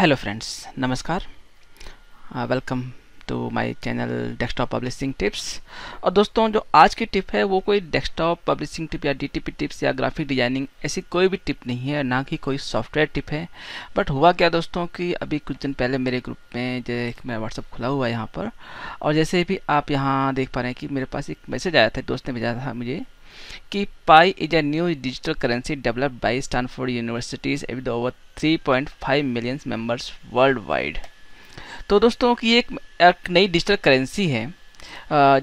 hello friends नमस्कार welcome to my channel desktop publishing tips और दोस्तों जो आज की टिप है वो कोई डेस्कटॉप पब्लिशिंग टिप या डीटीपी टिप्स या ग्राफिक डिजाइनिंग ऐसी कोई भी टिप नहीं है ना कि कोई सॉफ्टवेयर टिप है बट हुआ क्या दोस्तों कि अभी कुछ दिन पहले मेरे ग्रुप में जो एक मेरा व्हाट्सअप खुला हुआ है यहाँ पर और जैसे भी आप यहाँ देख पा रहे हैं कि मेरे पास एक मैसेज आया था दोस्त ने भेजा था मुझे कि Pi is a new digital currency developed by Stanford universities with over 3.5 members world wide तो दोस्तों कि एक, एक नई डिजिटल करेंसी है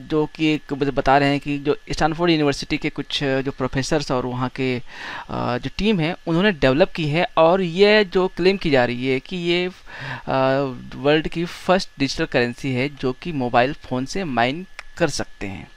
जो कि एक बता रहे हैं कि जो स्टैनफोर्ड यूनिवर्सिटी के कुछ जो प्रोफेसर्स और वहाँ के जो टीम है उन्होंने डेवलप की है और यह जो क्लेम की जा रही है कि ये वर्ल्ड की फर्स्ट डिजिटल करेंसी है जो कि मोबाइल फ़ोन से माइन कर सकते हैं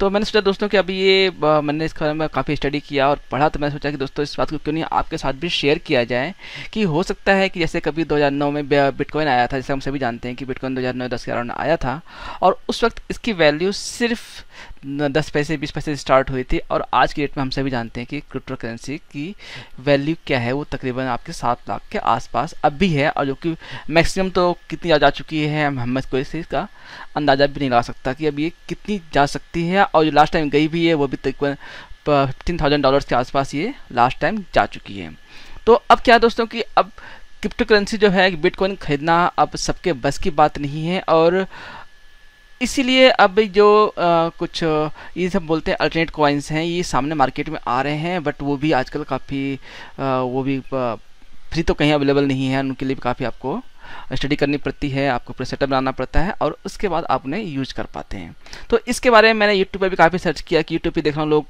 तो मैंने सोचा दोस्तों कि अभी ये मैंने इस बारे में काफ़ी स्टडी किया और पढ़ा तो मैंने सोचा कि दोस्तों इस बात को क्यों नहीं आपके साथ भी शेयर किया जाए कि हो सकता है कि जैसे कभी 2009 में बिटकॉइन आया था जैसे हम सभी जानते हैं कि बिटकॉइन 2009 हज़ार नौ दस आया था और उस वक्त इसकी वैल्यू सिर्फ दस पैसे बीस पैसे स्टार्ट हुई थी और आज की डेट में हम सभी जानते हैं कि क्रिप्टो करेंसी की वैल्यू क्या है वो तकरीबन आपके सात लाख के आसपास अब भी है और जो कि मैक्सिमम तो कितनी जा, जा चुकी है हम हमें कोई चीज़ का अंदाज़ा भी नहीं लगा सकता कि अब ये कितनी जा सकती है और जो लास्ट टाइम गई भी है वो भी तकरीबन फिफ्टीन थाउजेंड के आसपास ये लास्ट टाइम जा चुकी है तो अब क्या दोस्तों कि अब क्रिप्टो करेंसी जो है बिटकॉइन खरीदना अब सबके बस की बात नहीं है और इसीलिए अब जो आ, कुछ ये सब बोलते हैं अल्टरनेट कॉइन्स हैं ये सामने मार्केट में आ रहे हैं बट वो भी आजकल काफ़ी वो भी फ्री तो कहीं अवेलेबल नहीं है उनके लिए भी काफ़ी आपको स्टडी करनी पड़ती है आपको पूरा सेटअप बनाना पड़ता है और उसके बाद आप उन्हें यूज कर पाते हैं तो इसके बारे में मैंने यूट्यूब पर भी काफ़ी सर्च किया कि यूट्यूब पर देख रहा हूँ लोग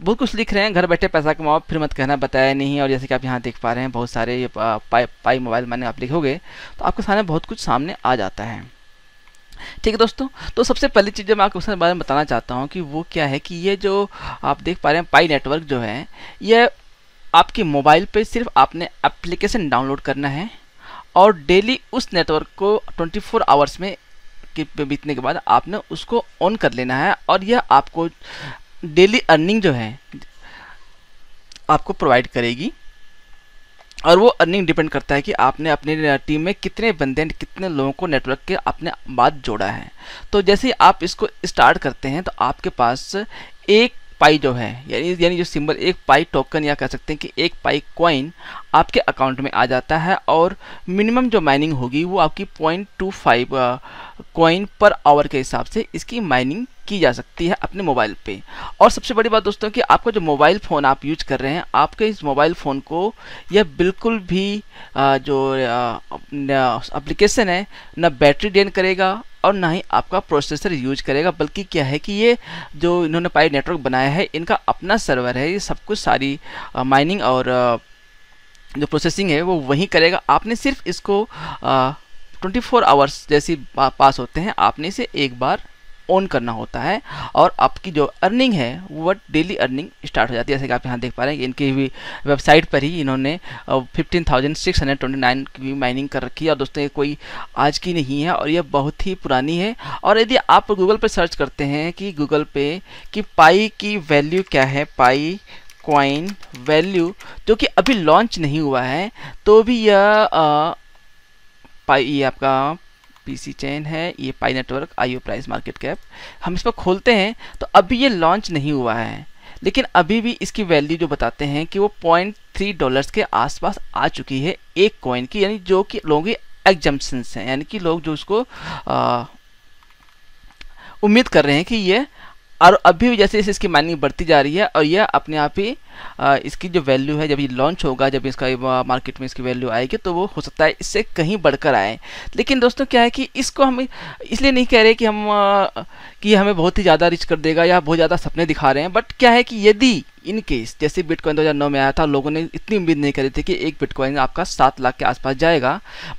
बहुत कुछ लिख रहे हैं घर बैठे पैसा कमाओ फिर मत कहना बताया नहीं और जैसे कि आप यहाँ देख पा रहे हैं बहुत सारे पाई पाई मोबाइल मैंने आप लिखोगे तो आपके सामने बहुत कुछ सामने आ जाता है ठीक है दोस्तों तो सबसे पहली चीज़ जो मैं आपको उसके बारे में बताना चाहता हूँ कि वो क्या है कि ये जो आप देख पा रहे हैं पाई नेटवर्क जो है ये आपके मोबाइल पे सिर्फ आपने एप्लीकेशन डाउनलोड करना है और डेली उस नेटवर्क को 24 आवर्स में के बीतने के बाद आपने उसको ऑन कर लेना है और यह आपको डेली अर्निंग जो है आपको प्रोवाइड करेगी और वो अर्निंग डिपेंड करता है कि आपने अपने टीम में कितने बंदे कितने लोगों को नेटवर्क के अपने बाद जोड़ा है तो जैसे आप इसको स्टार्ट करते हैं तो आपके पास एक पाई जो है यानी यानी जो सिंबल एक पाई टोकन या कह सकते हैं कि एक पाई क्वाइन आपके अकाउंट में आ जाता है और मिनिमम जो माइनिंग होगी वो आपकी point two five per hour के हिसाब से इसकी माइनिंग की जा सकती है अपने मोबाइल पे और सबसे बड़ी बात दोस्तों कि आपका जो मोबाइल फ़ोन आप यूज कर रहे हैं आपके इस मोबाइल फ़ोन को यह बिल्कुल भी जो एप्लीकेशन है ना बैटरी डेन करेगा और ना ही आपका प्रोसेसर यूज करेगा बल्कि क्या है कि ये जो इन्होंने पाई नेटवर्क बनाया है इनका अपना सर्वर है ये सब कुछ सारी माइनिंग और जो प्रोसेसिंग है वो वहीं करेगा आपने सिर्फ इसको ट्वेंटी फोर आवर्स जैसी पास होते हैं आपने इसे एक बार ऑन करना होता है और आपकी जो अर्निंग है वह डेली अर्निंग स्टार्ट हो जाती है जैसे कि आप यहाँ देख पा रहे हैं इनकी भी वेबसाइट पर ही इन्होंने fifteen thousand six hundred twenty nine की माइनिंग कर रखी है और दोस्तों ये कोई आज की नहीं है और यह बहुत ही पुरानी है और यदि आप गूगल पर सर्च करते हैं कि गूगल पे कि पाई की वैल्यू क्या है पाई क्वाइन वैल्यू जो कि अभी लॉन्च नहीं हुआ है तो भी यह पाई ये आपका पीसी चैन है ये Pi network IO price market cap हम इस पर खोलते हैं तो अभी ये लॉन्च नहीं हुआ है लेकिन अभी भी इसकी वैल्यू जो बताते हैं कि वो पॉइंट थ्री डॉलर्स के आसपास आ चुकी है एक कॉइन की यानी जो कि लोगों की एग्जम्पन्स हैं यानी कि लोग जो उसको उम्मीद कर रहे हैं कि ये और अभी भी जैसे जैसे इसकी माइनिंग बढ़ती जा रही है और यह अपने आप ही इसकी जो वैल्यू है जब ये लॉन्च होगा जब इसका मार्केट में इसकी वैल्यू आएगी तो वो हो सकता है इससे कहीं बढ़कर आए लेकिन दोस्तों क्या है कि इसको हम इसलिए नहीं कह रहे कि हम कि हमें बहुत ही ज़्यादा रिच कर देगा या बहुत ज़्यादा सपने दिखा रहे हैं बट क्या है कि यदि इन केस जैसे बिटकॉइन 2009 में आया था लोगों ने इतनी उम्मीद नहीं करी थी कि एक बिटकॉइन आपका सात लाख के आसपास जाएगा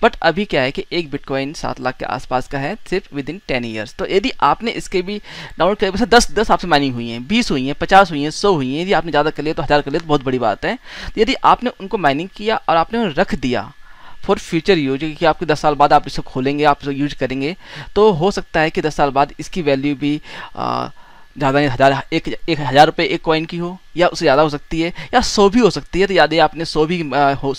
बट अभी क्या है कि एक बिटकॉइन सात लाख के आसपास का है सिर्फ विद इन टेन ईयर्स तो यदि आपने इसके भी डाउनलोड किया दस दस आपसे माइनिंग हुई हैं बीस हुई हैं पचास हुई हैं सौ हुई हैं यदि आपने ज़्यादा कर लिया तो हज़ार कर लिया तो बहुत बड़ी बात है तो यदि आपने उनको माइनिंग किया और आपने उन्हें रख दिया फॉर फ्यूचर यूज कि आपके 10 साल बाद आप इसको खोलेंगे आप इसको यूज करेंगे तो हो सकता है कि 10 साल बाद इसकी वैल्यू भी आ, ज़्यादा नहीं हज़ार एक एक हज़ार रुपये एक कॉइन की हो या उससे ज़्यादा हो सकती है या सौ भी हो सकती है तो याद आपने सौ भी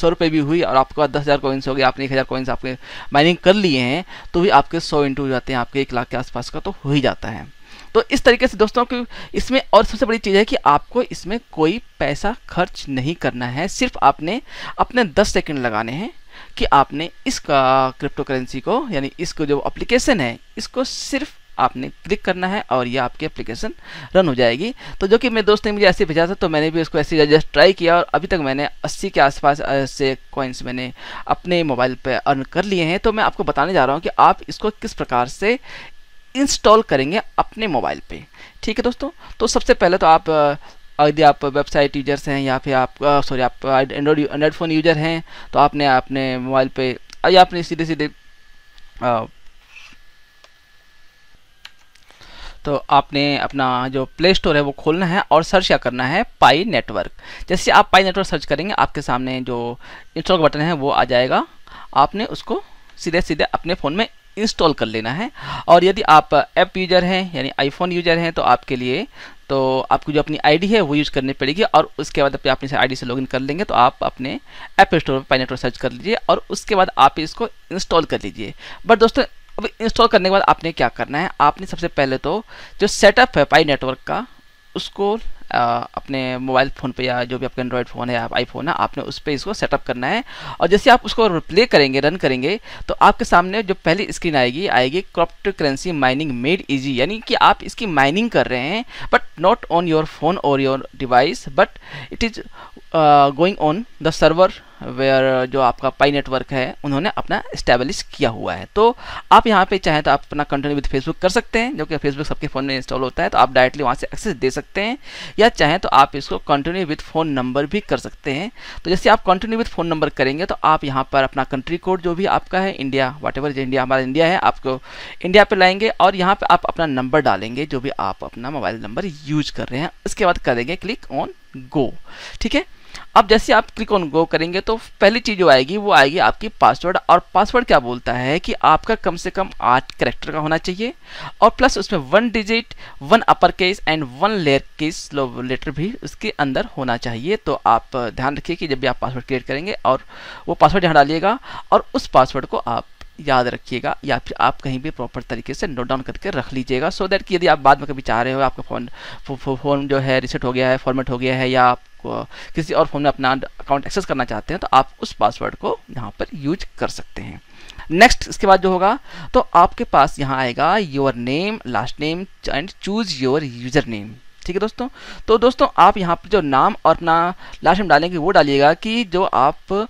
सौ रुपये भी हुई और आपके पास दस हज़ार कॉइन्स हो गए आपने एक हज़ार कॉइन्स आपके माइनिंग कर लिए हैं तो भी आपके सौ इंटू हो जाते हैं आपके एक लाख के आसपास का तो हो ही जाता है तो इस तरीके से दोस्तों की इसमें और सबसे बड़ी चीज़ है कि आपको इसमें कोई पैसा खर्च नहीं करना है सिर्फ आपने अपने दस सेकेंड लगाने हैं कि आपने इस क्रिप्टो करेंसी को यानी इसको जो एप्लीकेशन है इसको सिर्फ आपने क्लिक करना है और ये आपकी एप्लीकेशन रन हो जाएगी तो जो कि मेरे दोस्त ने मुझे ऐसे भेजा था तो मैंने भी उसको ऐसे जस्ट ट्राई किया और अभी तक मैंने 80 के आसपास से कॉइन्स मैंने अपने मोबाइल पर अर्न कर लिए हैं तो मैं आपको बताने जा रहा हूँ कि आप इसको किस प्रकार से इंस्टॉल करेंगे अपने मोबाइल पर ठीक है दोस्तों तो सबसे पहले तो आप यदि आप वेबसाइट यूजर्स हैं या फिर आप सॉरी आप एंड्रॉइड एंड्रॉइड फ़ोन यूजर हैं तो आपने अपने मोबाइल पे या आपने सीधे सीधे तो आपने अपना जो प्ले स्टोर है वो खोलना है और सर्च क्या करना है पाई नेटवर्क जैसे आप पाई नेटवर्क सर्च करेंगे आपके सामने जो इंस्टॉल बटन है वो आ जाएगा आपने उसको सीधे सीधे अपने फ़ोन में इंस्टॉल कर लेना है और यदि आप ऐप यूजर हैं यानी आईफोन यूजर हैं तो आपके लिए तो आपको जो अपनी आईडी है वो यूज़ करनी पड़ेगी और उसके बाद अपनी आई डी से लॉगिन कर लेंगे तो आप अपने ऐप स्टोर पर पाई नेटवर्क सर्च कर लीजिए और उसके बाद आप इसको इंस्टॉल कर लीजिए बट दोस्तों अब इंस्टॉल करने के बाद आपने क्या करना है आपने सबसे पहले तो जो सेटअप है पाई नेटवर्क का उसको आ, अपने मोबाइल फ़ोन पे या जो भी आपका एंड्रॉयड फ़ोन है या आईफोन है आपने उस पर इसको सेटअप करना है और जैसे आप उसको प्ले करेंगे रन करेंगे तो आपके सामने जो पहली स्क्रीन आएगी आएगी crypto currency mining made easy यानी कि आप इसकी माइनिंग कर रहे हैं but not on your phone और your device but it is going on the server where uh, जो आपका पाई नेटवर्क है उन्होंने अपना इस्टेब्लिश किया हुआ है तो आप यहाँ पे चाहें तो आप अपना कंटिन्यू विद फेसबुक कर सकते हैं जो कि फेसबुक सबके फ़ोन में इंस्टॉल होता है तो आप डायरेक्टली वहाँ से एक्सेस दे सकते हैं या चाहें तो आप इसको कंटिन्यू विद फ़ोन नंबर भी कर सकते हैं तो जैसे आप कंटिन्यू विद फ़ोन नंबर करेंगे तो आप यहाँ पर अपना कंट्री कोड जो भी आपका है इंडिया वाट एवर इंडिया हमारा इंडिया है आपको इंडिया पर लाएंगे और यहाँ पर आप अपना नंबर डालेंगे जो भी आप अपना मोबाइल नंबर यूज कर रहे हैं उसके बाद करेंगे क्लिक ऑन गो ठीक है अब जैसे आप क्लिक ऑन गो करेंगे तो पहली चीज़ जो आएगी वो आएगी आपकी पासवर्ड और पासवर्ड क्या बोलता है कि आपका कम से कम आठ करेक्टर का होना चाहिए और प्लस उसमें one digit one upper case and one lower case letter भी उसके अंदर होना चाहिए तो आप ध्यान रखिए कि जब भी आप पासवर्ड क्रिएट करेंगे और वो पासवर्ड यहाँ डालिएगा और उस पासवर्ड को आप याद रखिएगा या फिर आप कहीं भी प्रॉपर तरीके से नोट डाउन करके रख लीजिएगा सो so दैट कि यदि आप बाद में कभी चाह रहे हो आपका फ़ोन फ़ोन जो है रिसेट हो गया है फॉर्मेट हो गया है या आप किसी और फोन में अपना अकाउंट एक्सेस करना चाहते हैं तो आप उस पासवर्ड को यहाँ पर यूज कर सकते हैं नेक्स्ट इसके बाद जो होगा तो आपके पास यहाँ आएगा your name last name and choose your user name ठीक है दोस्तों तो दोस्तों आप यहाँ पर जो नाम और अपना लास्ट में डालेंगे वो डालिएगा कि जो आप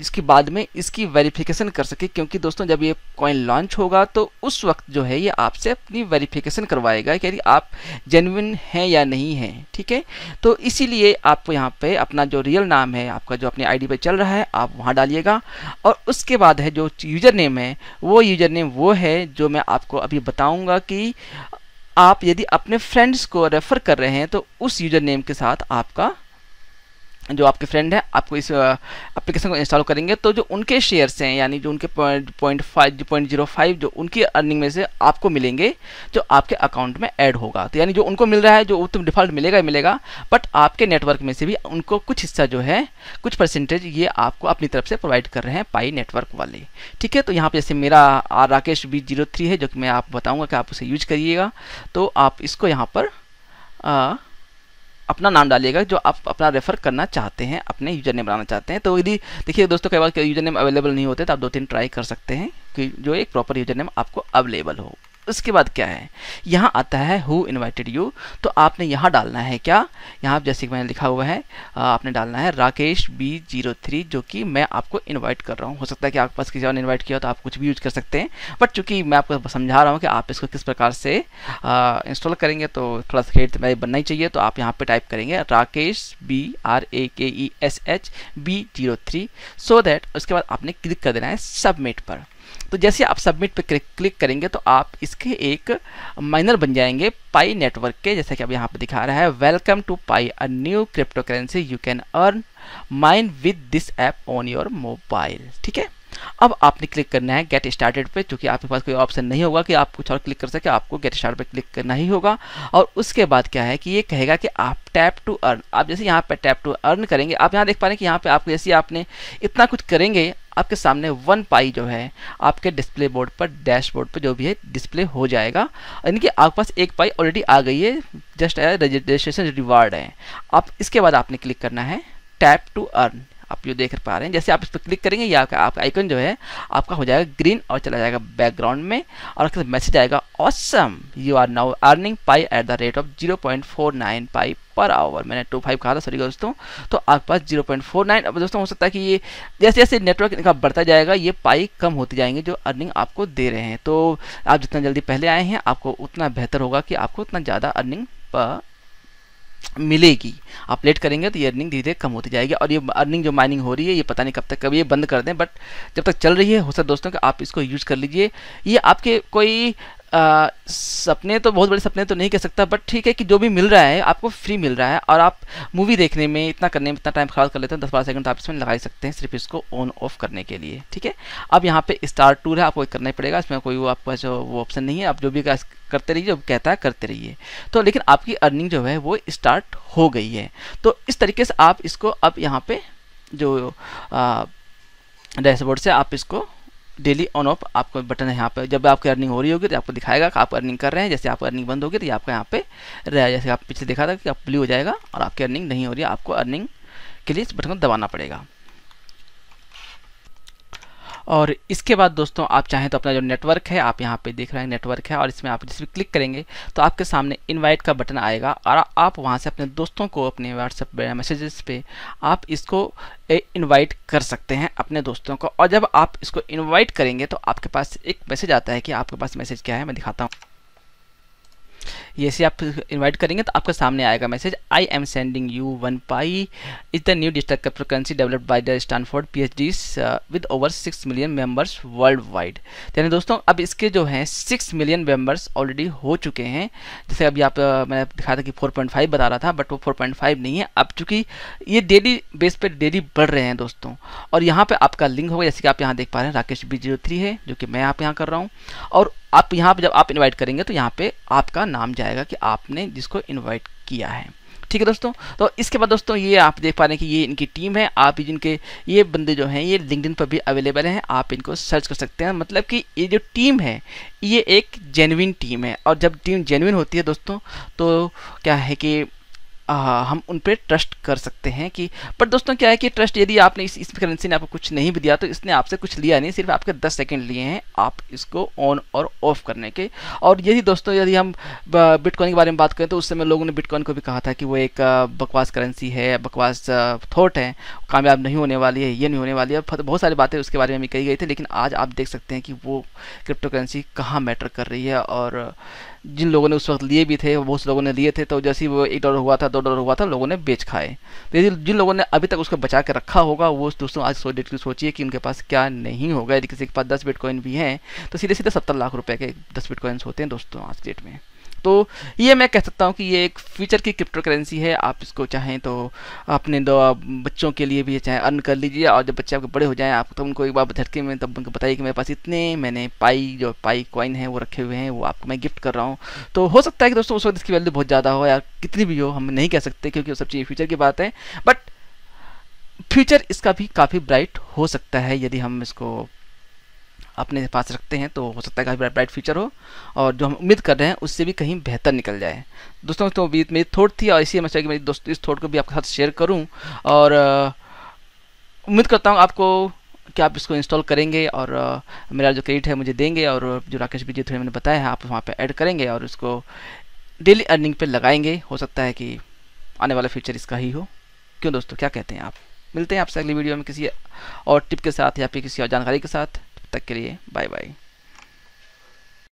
इसके बाद में इसकी वेरिफिकेशन कर सके क्योंकि दोस्तों जब ये कॉइन लॉन्च होगा तो उस वक्त जो है ये आपसे अपनी वेरिफिकेशन करवाएगा कि आप जेनविन हैं या नहीं हैं ठीक है तो इसीलिए आपको यहाँ पर अपना जो रियल नाम है आपका जो अपने आई पर चल रहा है आप वहाँ डालिएगा और उसके बाद है जो यूज़र नेम है वो यूज़र नेम वो है जो मैं आपको अभी बताऊँगा कि आप यदि अपने फ्रेंड्स को रेफ़र कर रहे हैं तो उस यूज़र नेम के साथ आपका जो आपके फ्रेंड हैं आपको इस एप्लीकेशन को इंस्टॉल करेंगे तो जो उनके शेयर्स हैं यानी जो उनके point five point zero five जो उनकी अर्निंग में से आपको मिलेंगे जो आपके अकाउंट में ऐड होगा तो यानी जो उनको मिल रहा है जो तो डिफॉल्ट मिलेगा ही मिलेगा बट आपके नेटवर्क में से भी उनको कुछ हिस्सा जो है कुछ परसेंटेज ये आपको अपनी तरफ से प्रोवाइड कर रहे हैं पाई नेटवर्क वाले ठीक है तो यहाँ पर जैसे मेरा राकेश बी जीरो थ्री है जो कि मैं आपको बताऊँगा कि आप उसे यूज करिएगा तो आप इसको यहाँ पर आ, अपना नाम डालिएगा जो आप अपना रेफर करना चाहते हैं अपने यूजर नेम बनाना चाहते हैं तो यदि देखिए दोस्तों कई बार यूजर नेम अवेलेबल नहीं होते तो आप दो तीन ट्राई कर सकते हैं कि जो एक प्रॉपर यूजर नेम आपको अवेलेबल हो उसके बाद क्या है यहाँ आता है हु इन्वाइटेड यू तो आपने यहाँ डालना है क्या यहाँ जैसे कि मैंने लिखा हुआ है आपने डालना है राकेश बी जीरो थ्री जो कि मैं आपको इन्वाइट कर रहा हूँ हो सकता है कि आपके पास किसी और इन्वाइट किया हो तो आप कुछ भी यूज कर सकते हैं बट चूंकि मैं आपको समझा रहा हूँ कि आप इसको किस प्रकार से इंस्टॉल करेंगे तो थोड़ा सा खेड मैं बनना ही चाहिए तो आप यहाँ पर टाइप करेंगे Rakesh B R A K E S H B zero three so that उसके बाद आपने क्लिक कर देना है सबमिट पर तो जैसे आप सबमिट पर क्लिक करेंगे तो आप इसके एक माइनर बन जाएंगे पाई नेटवर्क के जैसे कि अब यहाँ पर दिखा रहा है welcome to Pi a new cryptocurrency you can earn mine with this app on your mobile ठीक है अब आपने क्लिक करना है गेट स्टार्टेड पे क्योंकि आपके पास कोई ऑप्शन नहीं होगा कि आप कुछ और क्लिक कर सके आपको गेट स्टार्ट पे क्लिक करना ही होगा और उसके बाद क्या है कि ये कहेगा कि आप टैप टू अर्न आप जैसे यहाँ पे टैप टू अर्न करेंगे आप यहाँ देख पा रहे हैं कि यहाँ पे आप जैसे आपने इतना कुछ करेंगे आपके सामने वन पाई जो है आपके डिस्प्ले बोर्ड पर डैशबोर्ड पर जो भी है डिस्प्ले हो जाएगा यानी कि आपके पास एक पाई ऑलरेडी आ गई है जस्ट रजिस्ट्रेशन रिवार्ड है आप इसके बाद आपने क्लिक करना है टैप टू अर्न आप ये देख पा रहे हैं जैसे आप इस पर क्लिक करेंगे या आपका आपका आइकन जो है आपका हो जाएगा ग्रीन और चला जाएगा बैकग्राउंड में और मैसेज आएगा awesome you are now earning Pi at the rate of zero point four nine Pi per hour मैंने टू फाइव कहा था सॉरी दोस्तों तो आपके पास जीरो पॉइंट फोर नाइन अब दोस्तों हो सकता है कि ये जैसे जैसे नेटवर्क इनका बढ़ता जाएगा ये पाई कम होती जाएंगे जो अर्निंग आपको दे रहे हैं तो आप जितना जल्दी पहले आए हैं आपको उतना बेहतर होगा कि आपको उतना ज़्यादा अर्निंग मिलेगी आप लेट करेंगे तो ये अर्निंग धीरे धीरे कम होती जाएगी और ये अर्निंग जो माइनिंग हो रही है ये पता नहीं कब तक कभी ये बंद कर दें बट जब तक चल रही है हो सकता दोस्तों कि आप इसको यूज़ कर लीजिए ये आपके कोई आ, सपने तो बहुत बड़े सपने तो नहीं कह सकता बट ठीक है कि जो भी मिल रहा है आपको फ्री मिल रहा है और आप मूवी देखने में इतना करने में इतना टाइम खराब कर लेते हैं दस बारह सेकंड तो आप इसमें लगा ही सकते हैं सिर्फ इसको ऑन ऑफ करने के लिए ठीक है अब यहाँ पे स्टार टूर है आपको करना पड़ेगा इसमें कोई वो आपका जो वो ऑप्शन नहीं है आप जो भी करते रहिए जो कहता है करते रहिए तो लेकिन आपकी अर्निंग जो है वो स्टार्ट हो गई है तो इस तरीके से आप इसको अब यहाँ पर जो डैशबोर्ड से आप इसको डेली ऑन ऑफ आपका बटन है यहाँ पे जब आपकी अर्निंग हो रही होगी तो आपको दिखाएगा कि आप अर्निंग कर रहे हैं जैसे आप अर्निंग बंद होगी तो ये आपका यहाँ पे रह जैसे आप पीछे दिखा था कि आप ब्लू हो जाएगा और आपकी अर्निंग नहीं हो रही है आपको अर्निंग के लिए इस बटन को दबाना पड़ेगा और इसके बाद दोस्तों आप चाहें तो अपना जो नेटवर्क है आप यहाँ पे देख रहे हैं नेटवर्क है और इसमें आप जिस क्लिक करेंगे तो आपके सामने इन्वाइट का बटन आएगा और आप वहाँ से अपने दोस्तों को अपने व्हाट्सएप मैसेजेस पे आप इसको इनवाइट कर सकते हैं अपने दोस्तों को और जब आप इसको इन्वाइट करेंगे तो आपके पास एक मैसेज आता है कि आपके पास मैसेज क्या है मैं दिखाता हूँ ये से आप इनवाइट करेंगे तो आपके सामने आएगा message I am sending you one Pi is the new digital cryptocurrency developed by the Stanford P H D with over six million members worldwide यानी दोस्तों अब इसके जो हैं सिक्स मिलियन मेम्बर्स ऑलरेडी हो चुके हैं जैसे अभी आप uh, मैंने दिखा था कि फोर पॉइंट फाइव बता रहा था बट वो फोर पॉइंट फाइव नहीं है अब चूंकि ये डेली बेस पर डेली बढ़ रहे हैं दोस्तों और यहाँ पर आपका लिंक होगा जैसे कि आप यहाँ देख पा रहे हैं राकेश बी जीरो थ्री है जो कि मैं आप यहाँ कर रहा हूँ और आप यहाँ पर जब आप इन्वाइट करेंगे तो यहाँ पर आपका नाम जाएगा कि आपने जिसको इन्वाइट किया है ठीक है दोस्तों तो इसके बाद दोस्तों ये आप देख पा रहे हैं कि ये इनकी टीम है आप जिनके ये बंदे जो हैं ये लिंकडिन पर भी अवेलेबल हैं आप इनको सर्च कर सकते हैं मतलब कि ये जो टीम है ये एक जेनविन टीम है और जब टीम जेनविन होती है दोस्तों तो क्या है कि आ, हम उन पर ट्रस्ट कर सकते हैं कि बट दोस्तों क्या है कि ट्रस्ट यदि आपने इस, इस करेंसी ने आपको कुछ नहीं भी दिया तो इसने आपसे कुछ लिया नहीं सिर्फ आपके 10 सेकंड लिए हैं आप इसको ऑन और ऑफ करने के और यदि दोस्तों यदि हम बिटकॉइन के बारे में बात करें तो उस समय लोगों ने बिटकॉइन को भी कहा था कि वो एक बकवास करेंसी है बकवास थॉट है कामयाब नहीं होने वाली है ये नहीं होने वाली है बहुत सारी बातें उसके बारे में भी कही गई थी लेकिन आज आप देख सकते हैं कि वो क्रिप्टो करेंसी कहाँ मैटर कर रही है और जिन लोगों ने उस वक्त लिए भी थे बहुत से लोगों ने लिए थे तो जैसे ही वो एक डॉलर हुआ था दो डॉलर हुआ था लोगों ने बेच खाए तो यदि जिन लोगों ने अभी तक उसको बचा के रखा होगा वो दोस्तों आज सोच डेट की सोचिए कि उनके पास क्या नहीं होगा यदि किसी के पास दस बिटकॉइन भी हैं तो सीधे सीधे सत्तर लाख रुपये के दस बिट होते हैं दोस्तों आज डेट में तो ये मैं कह सकता हूँ कि ये एक फ्यूचर की क्रिप्टो करेंसी है आप इसको चाहें तो अपने दो बच्चों के लिए भी चाहे अर्न कर लीजिए और जब बच्चे आपके बड़े हो जाएं आप तो उनको एक बार झटके में तब उनको बताइए कि मेरे पास इतने मैंने पाई जो पाई कॉइन है वो रखे हुए हैं वो आपको मैं गिफ्ट कर रहा हूँ तो हो सकता है कि दोस्तों उस वक्त इसकी वैल्यू बहुत ज़्यादा हो या कितनी भी हो हम नहीं कह सकते क्योंकि वो सब चीज़ें फ्यूचर की बात है बट फ्यूचर इसका भी काफ़ी ब्राइट हो सकता है यदि हम इसको अपने पास रखते हैं तो हो सकता है काफ़ी ब्राइट फीचर हो और जो हम उम्मीद कर रहे हैं उससे भी कहीं बेहतर निकल जाए दोस्तों तो मेरी थॉट थी और इसी मैं चाहिए कि मेरी दोस्त इस थोट को भी आपके साथ शेयर करूँ और उम्मीद करता हूँ आपको कि आप इसको इंस्टॉल करेंगे और मेरा जो क्रेडिट है मुझे देंगे और जो राकेश भी जी थोड़े मैंने बताया है आप वहाँ पर ऐड करेंगे और उसको डेली अर्निंग पर लगाएंगे हो सकता है कि आने वाला फ्यूचर इसका ही हो क्यों दोस्तों क्या कहते हैं आप मिलते हैं आपसे अगली वीडियो में किसी और टिप के साथ या फिर किसी और जानकारी के साथ तक के लिए बाय बाय